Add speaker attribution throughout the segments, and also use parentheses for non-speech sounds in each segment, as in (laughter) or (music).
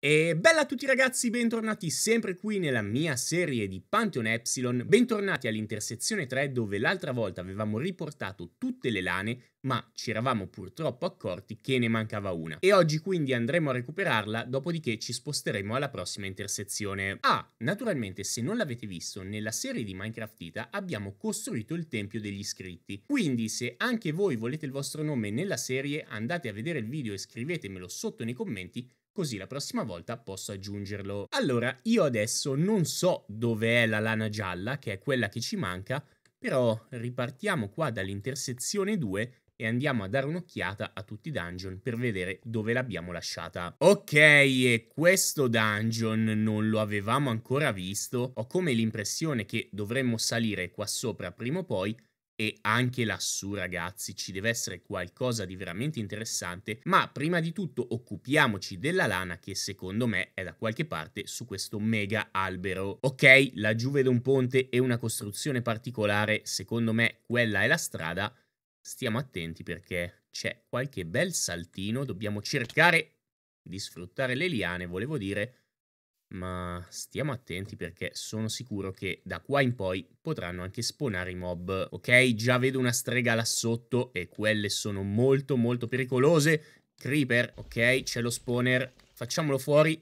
Speaker 1: E bella a tutti ragazzi, bentornati sempre qui nella mia serie di Pantheon Epsilon, bentornati all'intersezione 3 dove l'altra volta avevamo riportato tutte le lane, ma ci eravamo purtroppo accorti che ne mancava una. E oggi quindi andremo a recuperarla, dopodiché ci sposteremo alla prossima intersezione. Ah, naturalmente se non l'avete visto, nella serie di Minecraft Ita abbiamo costruito il Tempio degli Iscritti, quindi se anche voi volete il vostro nome nella serie andate a vedere il video e scrivetemelo sotto nei commenti così la prossima volta posso aggiungerlo. Allora, io adesso non so dove è la lana gialla, che è quella che ci manca, però ripartiamo qua dall'intersezione 2 e andiamo a dare un'occhiata a tutti i dungeon per vedere dove l'abbiamo lasciata. Ok, e questo dungeon non lo avevamo ancora visto. Ho come l'impressione che dovremmo salire qua sopra prima o poi e anche lassù ragazzi ci deve essere qualcosa di veramente interessante, ma prima di tutto occupiamoci della lana che secondo me è da qualche parte su questo mega albero. Ok, laggiù vedo un ponte e una costruzione particolare, secondo me quella è la strada, stiamo attenti perché c'è qualche bel saltino, dobbiamo cercare di sfruttare le liane, volevo dire, ma stiamo attenti perché sono sicuro che da qua in poi potranno anche spawnare i mob. Ok, già vedo una strega là sotto e quelle sono molto molto pericolose. Creeper, ok, c'è lo spawner, facciamolo fuori.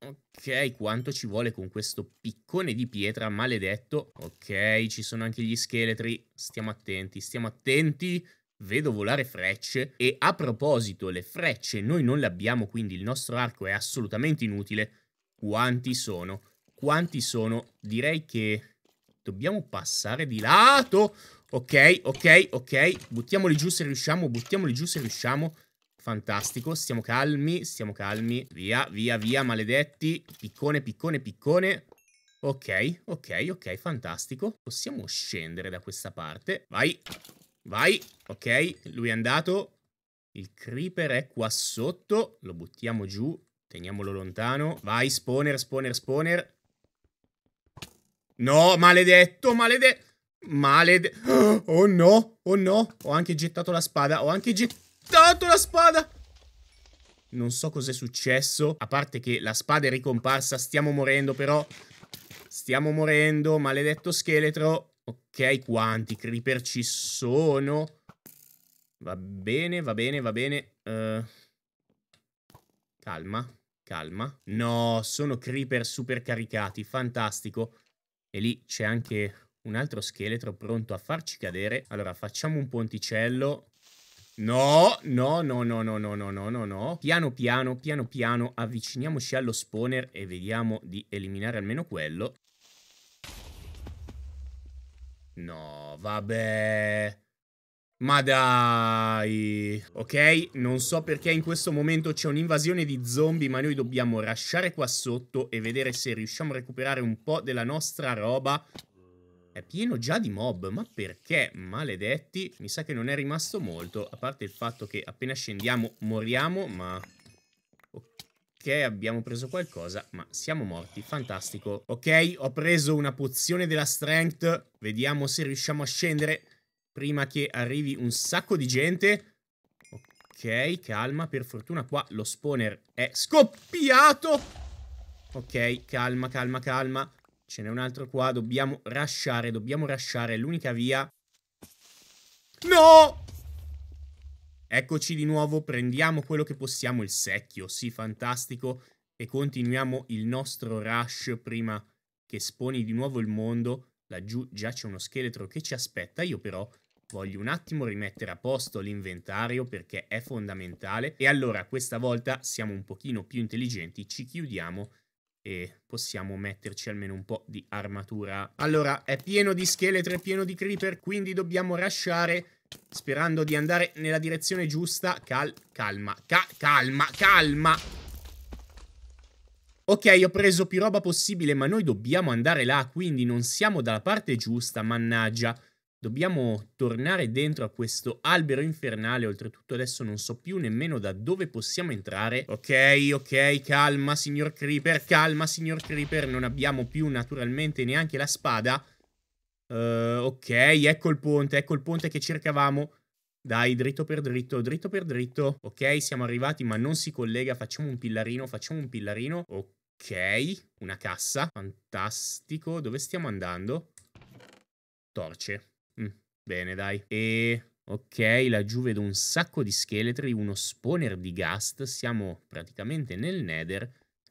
Speaker 1: Ok, quanto ci vuole con questo piccone di pietra maledetto. Ok, ci sono anche gli scheletri, stiamo attenti, stiamo attenti vedo volare frecce e a proposito le frecce noi non le abbiamo quindi il nostro arco è assolutamente inutile quanti sono? Quanti sono? Direi che dobbiamo passare di lato. Ok, ok, ok. Buttiamoli giù se riusciamo, buttiamoli giù se riusciamo. Fantastico, stiamo calmi, stiamo calmi. Via, via, via, maledetti. Piccone, piccone, piccone. Ok, ok, ok, fantastico. Possiamo scendere da questa parte. Vai, vai. Ok, lui è andato. Il creeper è qua sotto. Lo buttiamo giù. Teniamolo lontano. Vai, spawner, spawner, spawner. No, maledetto, maledetto. Maledetto. (gasps) Oh no, oh no. Ho anche gettato la spada, ho anche gettato la spada. Non so cos'è successo, a parte che la spada è ricomparsa, stiamo morendo però. Stiamo morendo, maledetto scheletro. Ok, quanti creeper ci sono? Va bene, va bene, va bene. Uh, calma. Calma. No, sono creeper super caricati, fantastico. E lì c'è anche un altro scheletro pronto a farci cadere. Allora, facciamo un ponticello. No, no, no, no, no, no, no, no, no, no. Piano piano, piano piano, avviciniamoci allo spawner e vediamo di eliminare almeno quello. No, vabbè. Ma dai... Ok, non so perché in questo momento c'è un'invasione di zombie, ma noi dobbiamo rasciare qua sotto e vedere se riusciamo a recuperare un po' della nostra roba. È pieno già di mob, ma perché? Maledetti, mi sa che non è rimasto molto, a parte il fatto che appena scendiamo moriamo, ma... Ok, abbiamo preso qualcosa, ma siamo morti, fantastico. Ok, ho preso una pozione della strength, vediamo se riusciamo a scendere prima che arrivi un sacco di gente. Ok, calma, per fortuna qua lo spawner è scoppiato. Ok, calma, calma, calma. Ce n'è un altro qua, dobbiamo rushare, dobbiamo rushare, è l'unica via. No! Eccoci di nuovo, prendiamo quello che possiamo, il secchio, sì, fantastico. E continuiamo il nostro rush prima che sponi di nuovo il mondo. Laggiù già c'è uno scheletro che ci aspetta, io però Voglio un attimo rimettere a posto l'inventario perché è fondamentale e allora questa volta siamo un pochino più intelligenti, ci chiudiamo e possiamo metterci almeno un po' di armatura. Allora, è pieno di scheletri, è pieno di creeper, quindi dobbiamo lasciare sperando di andare nella direzione giusta. Cal calma, ca calma, calma. Ok, ho preso più roba possibile, ma noi dobbiamo andare là, quindi non siamo dalla parte giusta, mannaggia. Dobbiamo tornare dentro a questo albero infernale, oltretutto adesso non so più nemmeno da dove possiamo entrare. Ok, ok, calma signor Creeper, calma signor Creeper, non abbiamo più naturalmente neanche la spada. Uh, ok, ecco il ponte, ecco il ponte che cercavamo. Dai, dritto per dritto, dritto per dritto. Ok, siamo arrivati ma non si collega, facciamo un pillarino, facciamo un pillarino. Ok, una cassa, fantastico. Dove stiamo andando? Torce. Mm, bene, dai. E Ok, laggiù vedo un sacco di scheletri, uno spawner di ghast, siamo praticamente nel nether.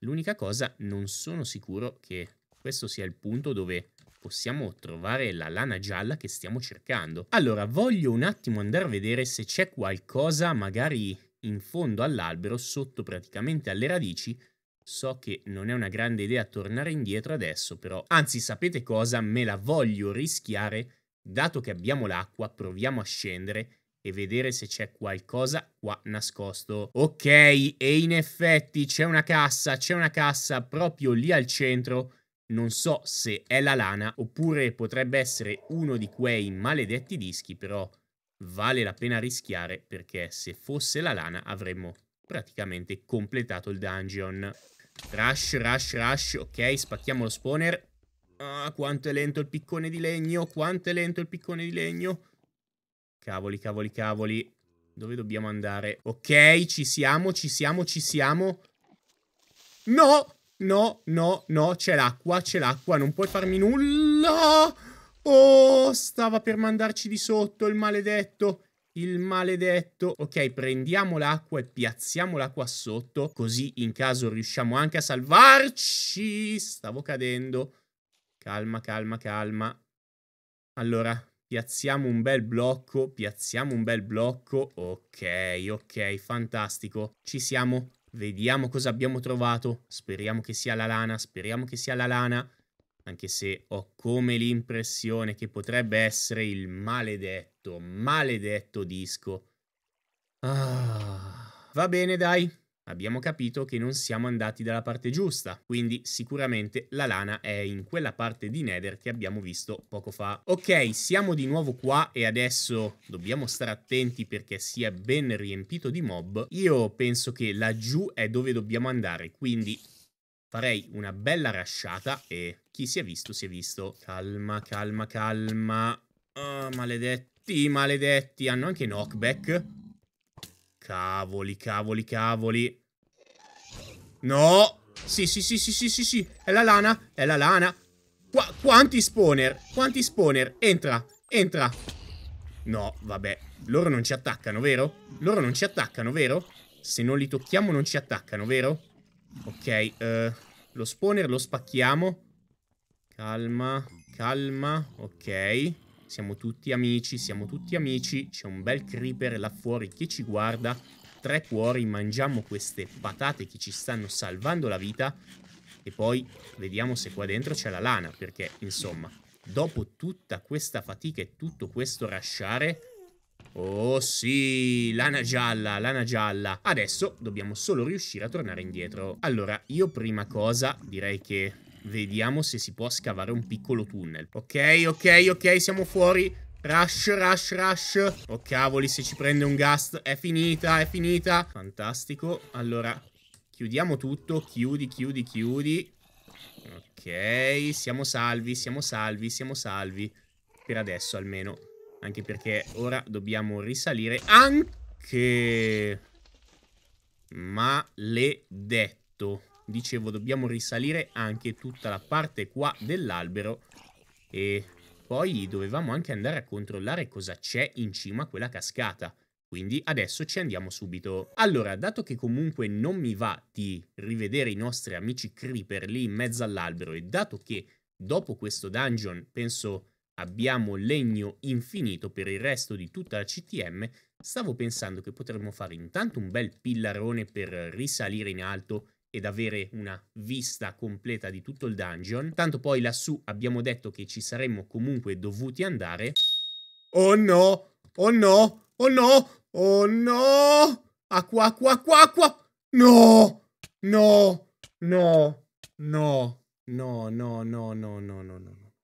Speaker 1: L'unica cosa, non sono sicuro che questo sia il punto dove possiamo trovare la lana gialla che stiamo cercando. Allora, voglio un attimo andare a vedere se c'è qualcosa magari in fondo all'albero, sotto praticamente alle radici. So che non è una grande idea tornare indietro adesso, però... Anzi, sapete cosa? Me la voglio rischiare Dato che abbiamo l'acqua, proviamo a scendere e vedere se c'è qualcosa qua nascosto. Ok, e in effetti c'è una cassa, c'è una cassa proprio lì al centro. Non so se è la lana oppure potrebbe essere uno di quei maledetti dischi, però vale la pena rischiare perché se fosse la lana avremmo praticamente completato il dungeon. Rush, rush, rush, ok, spacchiamo lo spawner. Ah, quanto è lento il piccone di legno, quanto è lento il piccone di legno. Cavoli, cavoli, cavoli. Dove dobbiamo andare? Ok, ci siamo, ci siamo, ci siamo. No, no, no, no, c'è l'acqua, c'è l'acqua, non puoi farmi nulla. Oh, stava per mandarci di sotto il maledetto. Il maledetto. Ok, prendiamo l'acqua e piazziamola qua sotto. Così in caso riusciamo anche a salvarci. Stavo cadendo calma, calma, calma. Allora, piazziamo un bel blocco, piazziamo un bel blocco. Ok, ok, fantastico. Ci siamo. Vediamo cosa abbiamo trovato. Speriamo che sia la lana, speriamo che sia la lana. Anche se ho come l'impressione che potrebbe essere il maledetto, maledetto disco. Ah, va bene, dai abbiamo capito che non siamo andati dalla parte giusta, quindi sicuramente la lana è in quella parte di Nether che abbiamo visto poco fa. Ok, siamo di nuovo qua e adesso dobbiamo stare attenti perché si è ben riempito di mob. Io penso che laggiù è dove dobbiamo andare, quindi farei una bella rasciata e chi si è visto si è visto. Calma, calma, calma. Oh, maledetti, maledetti, hanno anche knockback. Cavoli, cavoli, cavoli. No! Sì, sì, sì, sì, sì, sì, sì. È la lana, è la lana. Qua quanti spawner? Quanti spawner? Entra, entra. No, vabbè. Loro non ci attaccano, vero? Loro non ci attaccano, vero? Se non li tocchiamo non ci attaccano, vero? Ok, uh, lo spawner lo spacchiamo. Calma, calma, ok. Siamo tutti amici, siamo tutti amici. C'è un bel creeper là fuori che ci guarda. Tre cuori, mangiamo queste patate che ci stanno salvando la vita. E poi vediamo se qua dentro c'è la lana, perché insomma, dopo tutta questa fatica e tutto questo rasciare... Oh sì, lana gialla, lana gialla. Adesso dobbiamo solo riuscire a tornare indietro. Allora, io prima cosa direi che Vediamo se si può scavare un piccolo tunnel. Ok, ok, ok, siamo fuori. Rush, rush, rush. Oh, cavoli, se ci prende un gas. È finita, è finita. Fantastico. Allora, chiudiamo tutto. Chiudi, chiudi, chiudi. Ok, siamo salvi, siamo salvi, siamo salvi. Per adesso, almeno. Anche perché ora dobbiamo risalire anche... Maledetto dicevo dobbiamo risalire anche tutta la parte qua dell'albero e poi dovevamo anche andare a controllare cosa c'è in cima a quella cascata. Quindi adesso ci andiamo subito. Allora, dato che comunque non mi va di rivedere i nostri amici creeper lì in mezzo all'albero e dato che dopo questo dungeon penso abbiamo legno infinito per il resto di tutta la CTM, stavo pensando che potremmo fare intanto un bel pillarone per risalire in alto ed avere una vista completa di tutto il dungeon. Tanto poi lassù abbiamo detto che ci saremmo comunque dovuti andare. Oh no! Oh no! Oh no! Oh no! Acqua, acqua, acqua, acqua! No! No! No! No! No, no, no, no, no, no, no.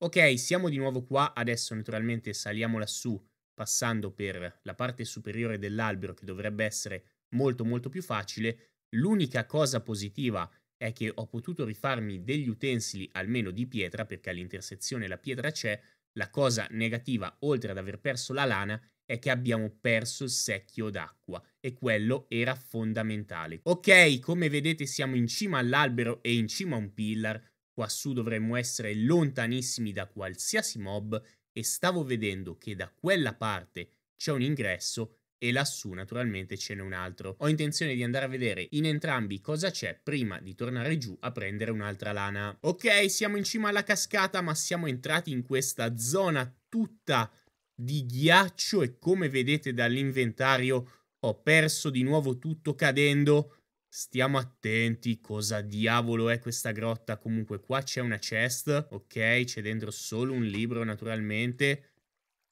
Speaker 1: Ok, siamo di nuovo qua. Adesso naturalmente saliamo lassù passando per la parte superiore dell'albero che dovrebbe essere molto molto più facile L'unica cosa positiva è che ho potuto rifarmi degli utensili almeno di pietra, perché all'intersezione la pietra c'è. La cosa negativa, oltre ad aver perso la lana, è che abbiamo perso il secchio d'acqua e quello era fondamentale. Ok, come vedete siamo in cima all'albero e in cima a un pillar. Quassù dovremmo essere lontanissimi da qualsiasi mob e stavo vedendo che da quella parte c'è un ingresso e lassù naturalmente ce n'è un altro. Ho intenzione di andare a vedere in entrambi cosa c'è prima di tornare giù a prendere un'altra lana. Ok, siamo in cima alla cascata, ma siamo entrati in questa zona tutta di ghiaccio e come vedete dall'inventario ho perso di nuovo tutto cadendo. Stiamo attenti, cosa diavolo è questa grotta? Comunque qua c'è una chest, ok? C'è dentro solo un libro naturalmente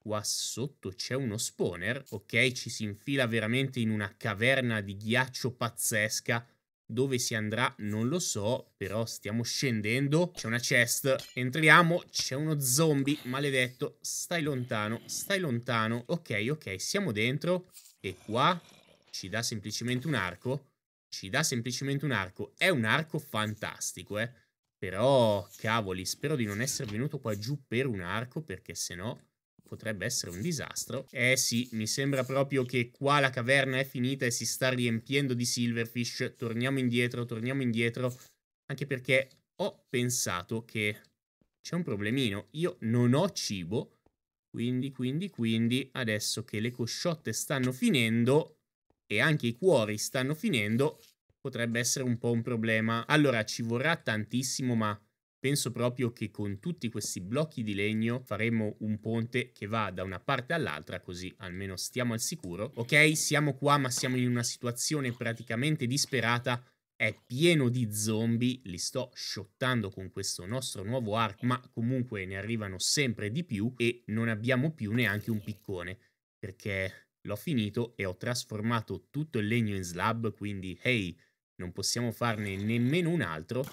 Speaker 1: qua sotto c'è uno spawner, ok? Ci si infila veramente in una caverna di ghiaccio pazzesca. Dove si andrà non lo so, però stiamo scendendo. C'è una chest, entriamo, c'è uno zombie, maledetto. Stai lontano, stai lontano. Ok, ok, siamo dentro. E qua ci dà semplicemente un arco. Ci dà semplicemente un arco. È un arco fantastico, eh. Però, cavoli, spero di non essere venuto qua giù per un arco, perché se no potrebbe essere un disastro. Eh sì, mi sembra proprio che qua la caverna è finita e si sta riempiendo di silverfish. Torniamo indietro, torniamo indietro. Anche perché ho pensato che c'è un problemino. Io non ho cibo. Quindi, quindi, quindi, adesso che le cosciotte stanno finendo e anche i cuori stanno finendo, potrebbe essere un po' un problema. Allora, ci vorrà tantissimo, ma penso proprio che con tutti questi blocchi di legno faremo un ponte che va da una parte all'altra, così almeno stiamo al sicuro. Ok, siamo qua, ma siamo in una situazione praticamente disperata è pieno di zombie, li sto sciottando con questo nostro nuovo arco, ma comunque ne arrivano sempre di più e non abbiamo più neanche un piccone, perché l'ho finito e ho trasformato tutto il legno in slab, quindi hey, non possiamo farne nemmeno un altro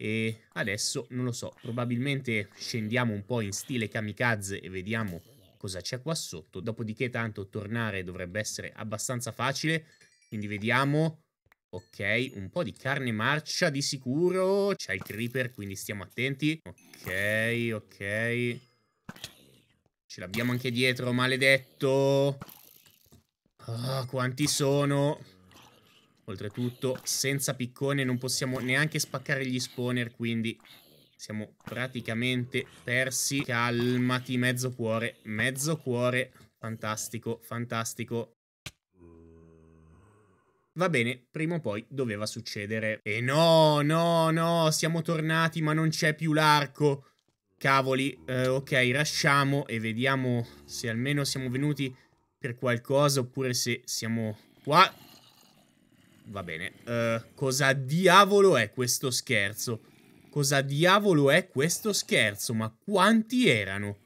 Speaker 1: e adesso non lo so, probabilmente scendiamo un po' in stile kamikaze e vediamo cosa c'è qua sotto. Dopodiché tanto tornare dovrebbe essere abbastanza facile, quindi vediamo... Ok, un po' di carne marcia di sicuro. C'è il creeper, quindi stiamo attenti. Ok, ok. Ce l'abbiamo anche dietro, maledetto. Ah, oh, quanti sono. Oltretutto, senza piccone non possiamo neanche spaccare gli spawner, quindi siamo praticamente persi. Calmati, mezzo cuore, mezzo cuore. Fantastico, fantastico. Va bene, prima o poi doveva succedere. E no, no, no, siamo tornati ma non c'è più l'arco. Cavoli, eh, ok, lasciamo e vediamo se almeno siamo venuti per qualcosa oppure se siamo qua Va bene. Uh, cosa diavolo è questo scherzo? Cosa diavolo è questo scherzo? Ma quanti erano?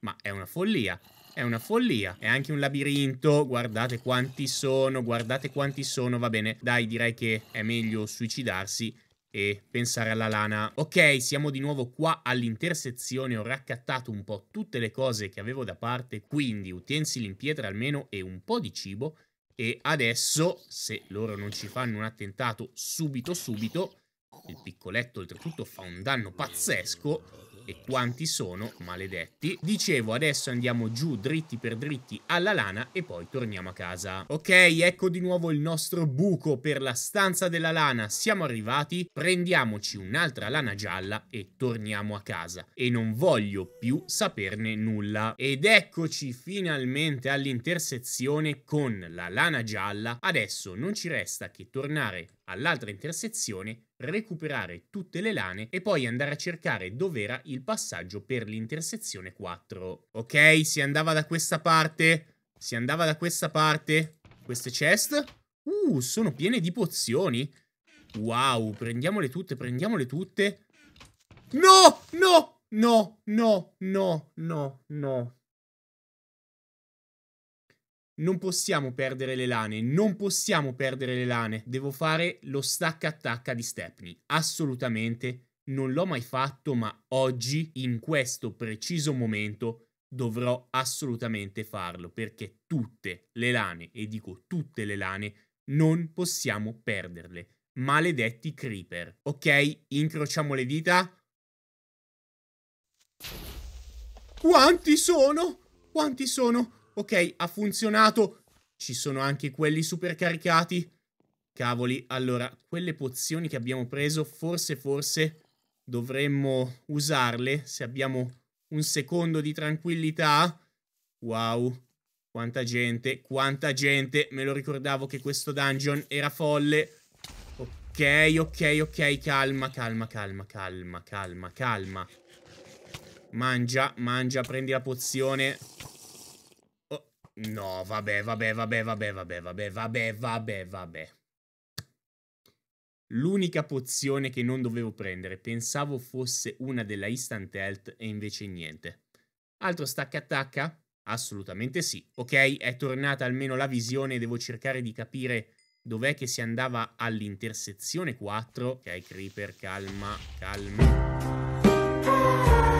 Speaker 1: Ma è una follia. È una follia. È anche un labirinto. Guardate quanti sono, guardate quanti sono. Va bene, dai, direi che è meglio suicidarsi e pensare alla lana. Ok, siamo di nuovo qua all'intersezione. Ho raccattato un po' tutte le cose che avevo da parte, quindi utensili in pietra almeno e un po' di cibo. E adesso, se loro non ci fanno un attentato subito subito, il piccoletto oltretutto fa un danno pazzesco e quanti sono, maledetti. Dicevo, adesso andiamo giù dritti per dritti alla lana e poi torniamo a casa. Ok, ecco di nuovo il nostro buco per la stanza della lana. Siamo arrivati, prendiamoci un'altra lana gialla e torniamo a casa. E non voglio più saperne nulla. Ed eccoci finalmente all'intersezione con la lana gialla. Adesso non ci resta che tornare all'altra intersezione recuperare tutte le lane e poi andare a cercare dov'era il passaggio per l'intersezione 4. Ok, si andava da questa parte, si andava da questa parte. Queste chest, uh, sono piene di pozioni. Wow, prendiamole tutte, prendiamole tutte. No, no, no, no, no, no, no, non possiamo perdere le lane, non possiamo perdere le lane. Devo fare lo stacca-attacca di Stepney. Assolutamente non l'ho mai fatto, ma oggi, in questo preciso momento, dovrò assolutamente farlo perché tutte le lane, e dico tutte le lane, non possiamo perderle. Maledetti creeper. Ok, incrociamo le dita. Quanti sono? Quanti sono? Ok, ha funzionato. Ci sono anche quelli supercaricati. Cavoli, allora, quelle pozioni che abbiamo preso, forse, forse dovremmo usarle se abbiamo un secondo di tranquillità. Wow, quanta gente, quanta gente. Me lo ricordavo che questo dungeon era folle. Ok, ok, ok, calma, calma, calma, calma, calma, calma. Mangia, mangia, prendi la pozione. No, vabbè, vabbè, vabbè, vabbè, vabbè, vabbè, vabbè, vabbè, vabbè. L'unica pozione che non dovevo prendere, pensavo fosse una della Instant Health e invece niente. Altro stacca attacca? Assolutamente sì. Ok, è tornata almeno la visione, devo cercare di capire dov'è che si andava all'intersezione 4. Ok, Creeper, calma, calma.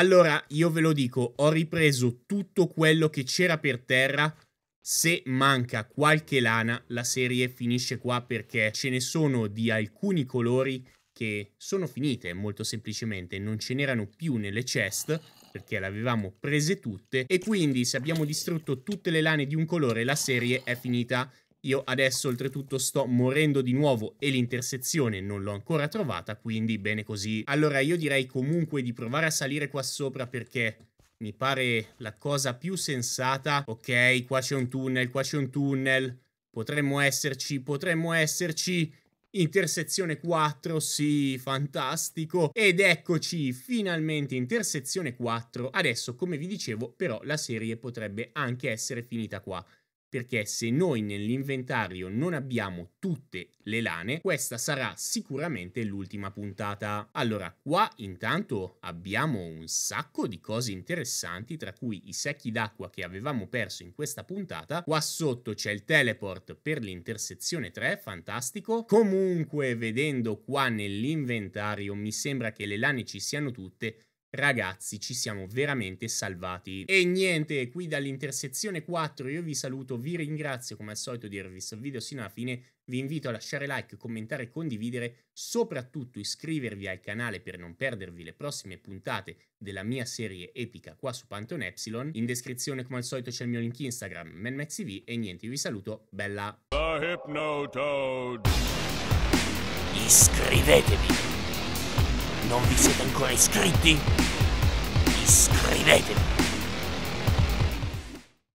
Speaker 1: Allora, io ve lo dico, ho ripreso tutto quello che c'era per terra. Se manca qualche lana, la serie finisce qua perché ce ne sono di alcuni colori che sono finite, molto semplicemente. Non ce n'erano più nelle chest, perché le avevamo prese tutte e quindi se abbiamo distrutto tutte le lane di un colore la serie è finita io adesso oltretutto sto morendo di nuovo e l'intersezione non l'ho ancora trovata, quindi bene così. Allora io direi comunque di provare a salire qua sopra perché mi pare la cosa più sensata. Ok, qua c'è un tunnel, qua c'è un tunnel. Potremmo esserci, potremmo esserci. Intersezione 4, sì, fantastico. Ed eccoci, finalmente intersezione 4. Adesso, come vi dicevo, però la serie potrebbe anche essere finita qua perché se noi nell'inventario non abbiamo tutte le lane, questa sarà sicuramente l'ultima puntata. Allora, qua intanto abbiamo un sacco di cose interessanti, tra cui i secchi d'acqua che avevamo perso in questa puntata. Qua sotto c'è il teleport per l'intersezione 3, fantastico. Comunque, vedendo qua nell'inventario, mi sembra che le lane ci siano tutte, Ragazzi, ci siamo veramente salvati. E niente, qui dall'intersezione 4 io vi saluto, vi ringrazio come al solito di aver visto il video sino alla fine, vi invito a lasciare like, commentare e condividere, soprattutto iscrivervi al canale per non perdervi le prossime puntate della mia serie epica qua su Pantone Epsilon. In descrizione come al solito c'è il mio link Instagram, ManMaxTV e niente, io vi saluto, bella! Iscrivetevi! non vi siete ancora iscritti, iscrivetevi!